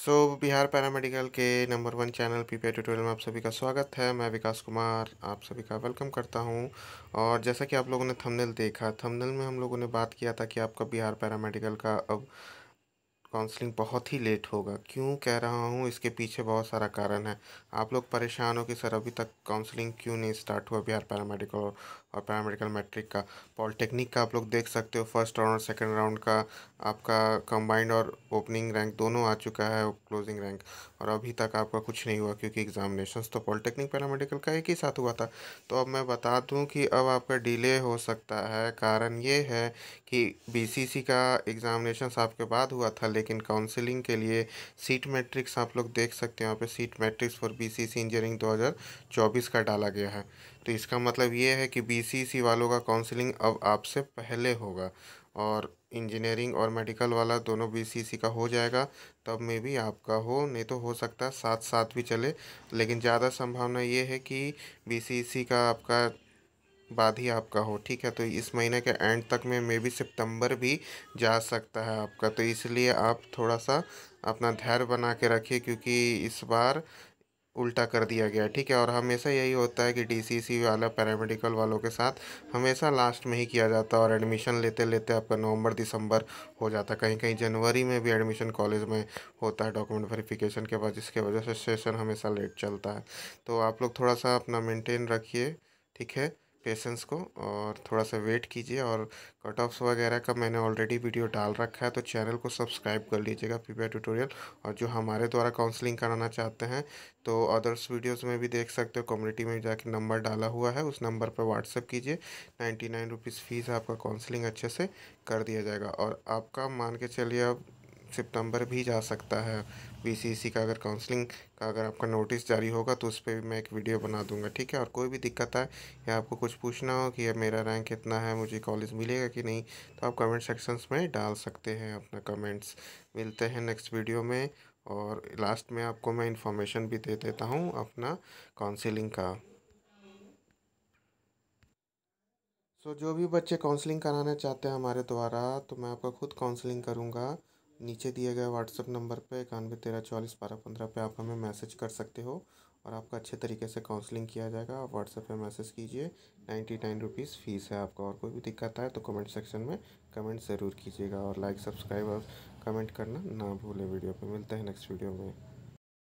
सो so, Bihar paramedical के number one channel P P tutorial में आप सभी का स्वागत है मैं विकास कुमार आप सभी का वेलकम करता हूं और जैसा कि आप लोगों ने थंबनेल देखा थंबनेल में हम लोगों ने बात किया था कि आपका बिहार पैरामेडिकल का अब काउंसलिंग बहुत ही लेट होगा क्यों कह रहा हूँ इसके पीछे बहुत सारा कारण है आप लोग परेशान हो कि सर अभी तक काउंसलिंग क्यों नहीं स्टार्ट हुआ बिहार पैरामेडिकल और पैरामेडिकल मैट्रिक का पॉलिटेक्निक का आप लोग देख सकते हो फर्स्ट राउंड और सेकेंड राउंड का आपका कंबाइंड और ओपनिंग रैंक दोनों आ चुका है क्लोजिंग रैंक और अभी तक आपका कुछ नहीं हुआ क्योंकि एग्जामिनेशन तो पॉलिटेक्निक पैरामेडिकल का एक ही साथ हुआ था तो अब मैं बता दूँ कि अब आपका डिले हो सकता है कारण ये है कि बी का एग्ज़ामिनेशन आपके बाद हुआ था लेकिन काउंसलिंग के लिए सीट मैट्रिक्स आप लोग देख सकते हैं यहाँ पे seat matrix for BCC engineering 2024 का डाला गया है तो इसका मतलब ये है कि बीसीसी वालों का काउंसलिंग अब आपसे पहले होगा और इंजीनियरिंग और मेडिकल वाला दोनों सी का हो जाएगा तब में भी आपका हो नहीं तो हो सकता साथ साथ भी चले लेकिन ज़्यादा संभावना ये है कि बीसीसी का आपका बाद ही आपका हो ठीक है तो इस महीने के एंड तक में मे बी सितंबर भी जा सकता है आपका तो इसलिए आप थोड़ा सा अपना धैर्य बना के रखिए क्योंकि इस बार उल्टा कर दिया गया ठीक है और हमेशा यही होता है कि डीसीसी वाला पैरामेडिकल वालों के साथ हमेशा लास्ट में ही किया जाता है और एडमिशन लेते लेते आपका नवंबर दिसंबर हो जाता है कहीं कहीं जनवरी में भी एडमिशन कॉलेज में होता है डॉक्यूमेंट वेरिफिकेशन के बाद जिसके वजह से सेशन हमेशा लेट चलता है तो आप लोग थोड़ा सा अपना मेनटेन रखिए ठीक है पेशेंस को और थोड़ा सा वेट कीजिए और कट ऑफ्स वगैरह का मैंने ऑलरेडी वीडियो डाल रखा है तो चैनल को सब्सक्राइब कर लीजिएगा पीपीआई ट्यूटोरियल और जो हमारे द्वारा काउंसलिंग कराना चाहते हैं तो अदर्स वीडियोस में भी देख सकते हो कम्युनिटी में जाके नंबर डाला हुआ है उस नंबर पर व्हाट्सअप कीजिए नाइन्टी नाइन रुपीज़ फ़ीस आपका काउंसलिंग अच्छे से कर दिया जाएगा और आपका मान के चलिए अब सितंबर भी जा सकता है बीसीसी का अगर काउंसलिंग का अगर आपका नोटिस जारी होगा तो उस पर भी मैं एक वीडियो बना दूंगा ठीक है और कोई भी दिक्कत आए या आपको कुछ पूछना हो कि मेरा रैंक कितना है मुझे कॉलेज मिलेगा कि नहीं तो आप कमेंट सेक्शंस में डाल सकते हैं अपना कमेंट्स मिलते हैं नेक्स्ट वीडियो में और लास्ट में आपको मैं इन्फॉर्मेशन भी दे देता हूँ अपना काउंसिलिंग का सो so, जो भी बच्चे काउंसलिंग कराना चाहते हैं हमारे द्वारा तो मैं आपका खुद काउंसलिंग करूँगा नीचे दिए गए व्हाट्सअप नंबर पे इक्यानवे तेरह चौलीस बारह पंद्रह पर आप हमें मैसेज कर सकते हो और आपका अच्छे तरीके से काउंसलिंग किया जाएगा आप व्हाट्सएप पर मैसेज कीजिए नाइन्टी नाइन रुपीज़ फ़ीस है आपका और कोई भी दिक्कत आए तो कमेंट सेक्शन में कमेंट ज़रूर कीजिएगा और लाइक सब्सक्राइब और कमेंट करना ना भूलें वीडियो पर मिलते हैं नेक्स्ट वीडियो में